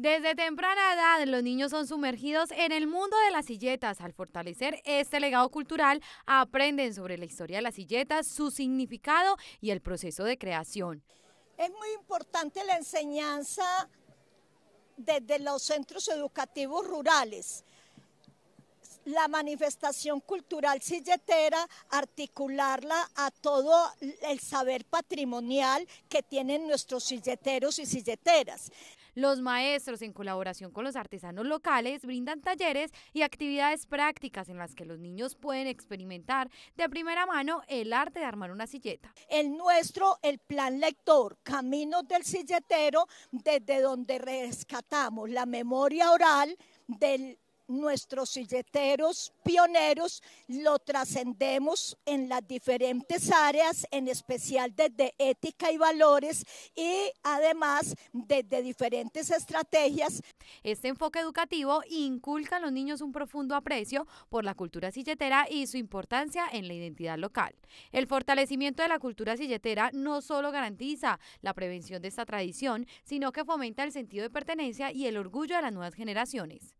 Desde temprana edad, los niños son sumergidos en el mundo de las silletas. Al fortalecer este legado cultural, aprenden sobre la historia de las silletas, su significado y el proceso de creación. Es muy importante la enseñanza desde los centros educativos rurales. La manifestación cultural silletera, articularla a todo el saber patrimonial que tienen nuestros silleteros y silleteras. Los maestros, en colaboración con los artesanos locales, brindan talleres y actividades prácticas en las que los niños pueden experimentar de primera mano el arte de armar una silleta. El nuestro, el plan lector, Caminos del Silletero, desde donde rescatamos la memoria oral del nuestros silleteros pioneros lo trascendemos en las diferentes áreas, en especial desde ética y valores y además desde diferentes estrategias. Este enfoque educativo inculca a los niños un profundo aprecio por la cultura silletera y su importancia en la identidad local. El fortalecimiento de la cultura silletera no solo garantiza la prevención de esta tradición, sino que fomenta el sentido de pertenencia y el orgullo de las nuevas generaciones.